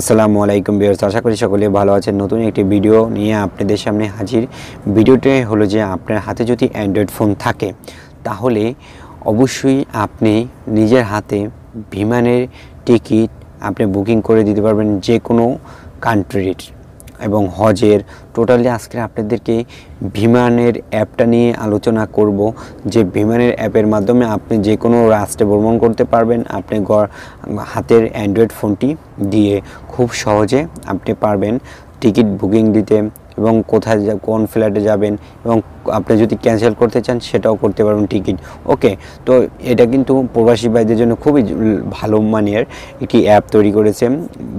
আসসালামু আলাইকুম বিয়ার্স আশা করি সকলে ভালো আছেন নতুন একটি ভিডিও নিয়ে আপনাদের সামনে হাজির ভিডিওটি হলো যে আপনার হাতে যদি অ্যান্ড্রয়েড ফোন থাকে তাহলে অবশ্যই আপনি নিজের হাতে বিমানের টিকিট আপনি বুকিং করে দিতে পারবেন যে কোনো কান্ট্রির এবং হজের টোটালি আজকে আপনাদেরকে বিমানের অ্যাপটা নিয়ে আলোচনা করব যে বিমানের অ্যাপের মাধ্যমে আপনি যে কোনো রাষ্ট্রে ভ্রমণ করতে পারবেন আপনি হাতের অ্যান্ড্রয়েড ফোনটি দিয়ে খুব সহজে আপনি পারবেন টিকিট বুকিং দিতে এবং কোথায় কোন ফ্ল্যাটে যাবেন এবং আপনি যদি ক্যান্সেল করতে চান সেটাও করতে পারবেন টিকিট ওকে তো এটা কিন্তু প্রবাসী ভাইদের জন্য খুবই ভালো মানের একটি অ্যাপ তৈরি করেছে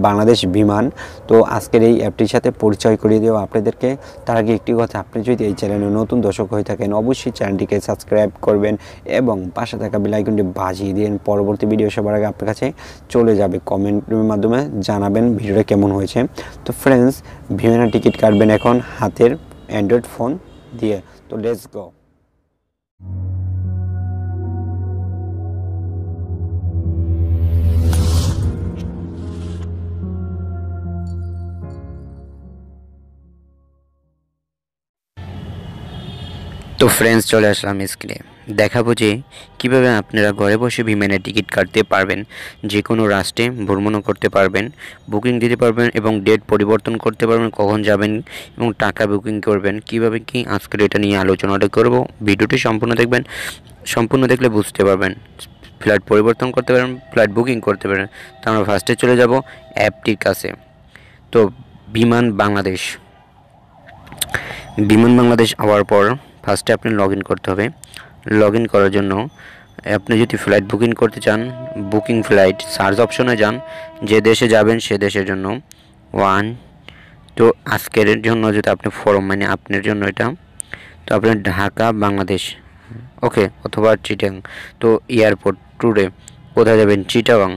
বাংলাদেশ বিমান তো আজকের এই অ্যাপটির সাথে পরিচয় করিয়ে দেওয়া আপনাদেরকে তার আগে একটি কথা আপনি যদি এই চ্যানেলে নতুন দর্শক হয়ে থাকেন অবশ্যই চ্যানেলটিকে সাবস্ক্রাইব করবেন এবং পাশে থাকা বেলাইকনটি বাজিয়ে দিন পরবর্তী ভিডিও সবার আগে আপনার কাছে চলে যাবে কমেন্টের মাধ্যমে জানাবেন ভিডিওটা কেমন হয়েছে তো ফ্রেন্ডস ভিমেনা টিকিট কাটবেন এখন হাতের অ্যান্ড্রয়েড ফোন দিয়ে तो लेट्स गो তো ফ্রেন্ডস চলে আসলাম স্ক্রিনে দেখাবো যে কীভাবে আপনারা ঘরে বসে বিমানের টিকিট কাটতে পারবেন যে কোনো রাষ্ট্রে ভ্রমণও করতে পারবেন বুকিং দিতে পারবেন এবং ডেট পরিবর্তন করতে পারবেন কখন যাবেন এবং টাকা বুকিং করবেন কীভাবে কি আজকের এটা নিয়ে আলোচনাটা করব ভিডিওটি সম্পূর্ণ দেখবেন সম্পূর্ণ দেখলে বুঝতে পারবেন ফ্লাইট পরিবর্তন করতে পারেন ফ্লাইট বুকিং করতে পারেন তো আমরা ফার্স্টে চলে যাব অ্যাপটির কাছে তো বিমান বাংলাদেশ বিমান বাংলাদেশ হওয়ার পর ফার্স্টে আপনি লগ করতে হবে লগ ইন করার জন্য আপনি যদি ফ্লাইট বুকিং করতে চান বুকিং ফ্লাইট সার্চ অপশনে যান যে দেশে যাবেন সে দেশের জন্য ওয়ান তো আজকের জন্য যদি আপনি ফর্ম মানে আপনার জন্য এটা তো আপনি ঢাকা বাংলাদেশ ওকে অথবা চিটাং তো এয়ারপোর্ট ট্যুরে কোথায় যাবেন চিটাগং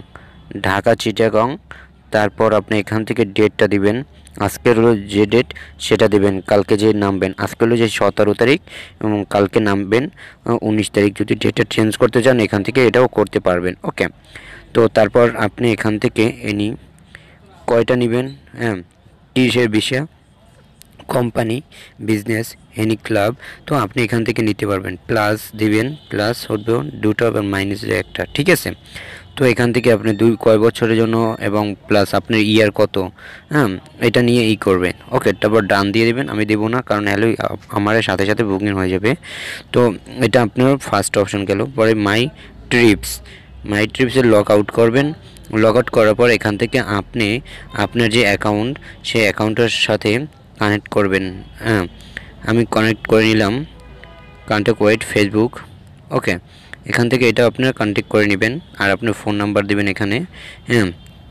ঢাকা চিটাগং তারপর আপনি এখান থেকে ডেটটা দিবেন আজকের হলো যে ডেট সেটা দেবেন কালকে যে নামবেন আজকে হলো যে সতেরো তারিখ এবং কালকে নামবেন উনিশ তারিখ যদি ডেটটা চেঞ্জ করতে চান এখান থেকে এটাও করতে পারবেন ওকে তো তারপর আপনি এখান থেকে এনি কয়টা নেবেন হ্যাঁ টিশের বিষয় কোম্পানি বিজনেস এনি ক্লাব তো আপনি এখান থেকে নিতে পারবেন প্লাস দিবেন প্লাস হবে দুটো আবার মাইনাসের একটা ঠিক আছে তো এখান থেকে আপনি দুই কয় বছরের জন্য এবং প্লাস আপনার ইয়ার কত হ্যাঁ এটা নিয়ে ই করবেন ওকে তারপর ডান দিয়ে দেবেন আমি দেবো না কারণ হ্যালো আমার সাথে সাথে বুকিং হয়ে যাবে তো এটা আপনার ফার্স্ট অপশন গেল পরে মাই ট্রিপস মাই ট্রিপসে লগ আউট করবেন লগ আউট করার পর এখান থেকে আপনি আপনার যে অ্যাকাউন্ট সেই অ্যাকাউন্টের সাথে কানেক্ট করবেন হ্যাঁ আমি কানেক্ট করে নিলাম কানেক্ট ওয়েট ফেসবুক ওকে এখান থেকে এটা আপনারা কন্ট্যাক্ট করে নেবেন আর আপনার ফোন নাম্বার দেবেন এখানে হ্যাঁ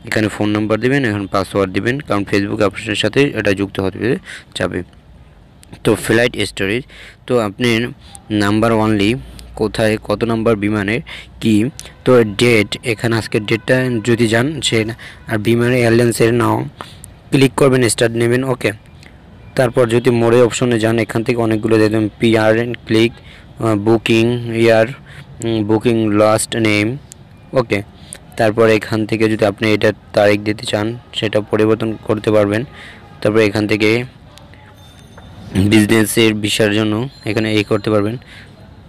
এখানে ফোন নাম্বার দেবেন এখন পাসওয়ার্ড দেবেন কারণ ফেসবুক আপনার সাথে এটা যুক্ত হতে যাবে তো ফ্লাইট স্টোরেজ তো আপনি নাম্বার ওয়ানলি কোথায় কত নাম্বার বিমানের কি তো ডেট এখানে আজকের ডেটটা যদি যান সে আর বিমানের এয়ারলাইন্সের নাম ক্লিক করবেন স্টার্ট নেবেন ওকে তারপর যদি মোড়ে অপশনে যান এখান থেকে অনেকগুলো দেখবেন পিআর ক্লিক বুকিং ইয়ার বুকিং লাস্ট নেম ওকে তারপর এখান থেকে যদি আপনি এটা তারিখ দিতে চান সেটা পরিবর্তন করতে পারবেন তারপর এখান থেকে বিজনেসের বিষয়ের জন্য এখানে এই করতে পারবেন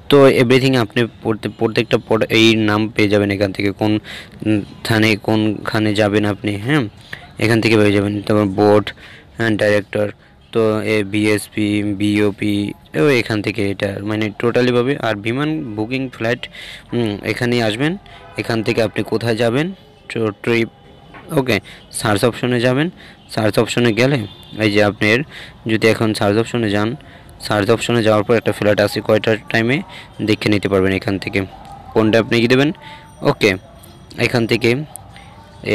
তো এভরিথিং আপনি প্রত্যেকটা এই নাম পেয়ে যাবেন এখান থেকে কোন থানে কোনখানে যাবেন আপনি হ্যাঁ এখান থেকে পেয়ে যাবেন তারপর বোর্ড হ্যাঁ ডাইরেক্টর তো এ বিএসপি বিওপি ও এখান থেকে এটা মানে টোটালিভাবে আর বিমান বুকিং ফ্লাইট এখানেই আসবেন এখান থেকে আপনি কোথায় যাবেন ট্রিপ ওকে সার্চ অপশনে যাবেন সার্চ অপশনে গেলে এই যে আপনার যদি এখন সার্চ অপশনে যান সার্চ অপশনে যাওয়ার পর একটা ফ্ল্যাট আছে কয়টার টাইমে দেখে নিতে পারবেন এখান থেকে কোনটা আপনি কি দেবেন ওকে এখান থেকে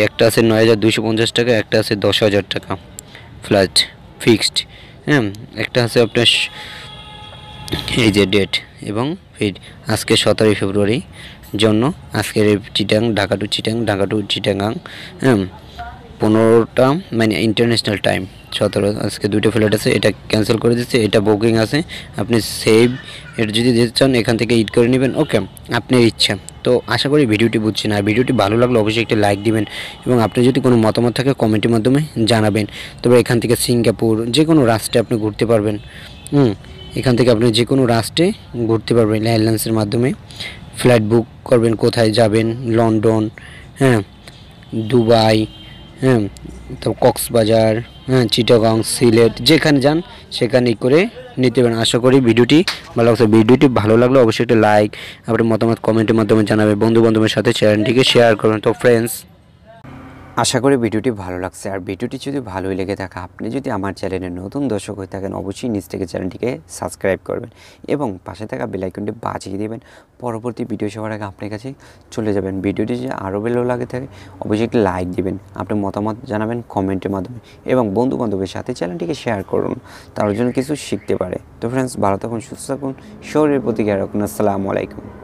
একটা আছে নয় টাকা একটা আছে দশ হাজার টাকা ফ্ল্যাট ফিক্সড হ্যাঁ একটা আছে আপনার এই যে ডেট এবং ফিড আজকে সতেরোই ফেব্রুয়ারি জন্য আজকের চিটাং ঢাকা টু চিটাং ঢাকা টু চিটাঙ্গাং হ্যাঁ পনেরোটা মানে ইন্টারন্যাশনাল টাইম সতেরো আজকে দুটো ফ্লাইট আছে এটা ক্যান্সেল করে দিচ্ছে এটা বুকিং আছে আপনি সেভ এটা যদি দিতে চান এখান থেকে ইট করে নেবেন ওকে আপনার ইচ্ছা তো আশা করি ভিডিওটি বুঝছেন আর ভিডিওটি ভালো লাগলে অবশ্যই একটি লাইক দিবেন এবং আপনি যদি কোনো মতামত থাকে কমেন্টের মাধ্যমে জানাবেন তবে এখান থেকে সিঙ্গাপুর যে কোনো রাষ্ট্রে আপনি ঘুরতে পারবেন হুম এখান থেকে আপনি যে কোনো রাষ্ট্রে ঘুরতে পারবেন এয়ারলাইন্সের মাধ্যমে ফ্লাইট বুক করবেন কোথায় যাবেন লন্ডন হ্যাঁ দুবাই হ্যাঁ তো কক্সবাজার হ্যাঁ চিটাগং সিলেট যেখানে যান সেখানে করে নিতে পারেন আশা করি ভিডিওটি ভালো লাগছে ভিডিওটি ভালো লাগলে অবশ্যই একটা লাইক আপনার মতামত কমেন্টের মাধ্যমে জানাবে বন্ধু বান্ধবের সাথে চ্যানেলটিকে শেয়ার করবেন তো ফ্রেন্ডস আশা করি ভিডিওটি ভালো লাগছে আর ভিডিওটি যদি ভালোই লেগে থাকে আপনি যদি আমার চ্যানেলে নতুন দর্শক হয়ে থাকেন অবশ্যই নিজ থেকে চ্যানেলটিকে সাবস্ক্রাইব করবেন এবং পাশে থাকা বেলাইকনটি বাজিয়ে দেবেন পরবর্তী ভিডিও সবার আগে আপনার কাছে চলে যাবেন ভিডিওটি যদি আরও ভালো লাগে থাকে অবশ্যই একটি লাইক দেবেন আপনার মতামত জানাবেন কমেন্টের মাধ্যমে এবং বন্ধু বান্ধবের সাথে চ্যানেলটিকে শেয়ার করুন তার জন্য কিছু শিখতে পারে তো ফ্রেন্ডস ভালো থাকুন সুস্থ থাকুন শরীরের প্রতি খেয়াল রাখুন আসসালামু আলাইকুম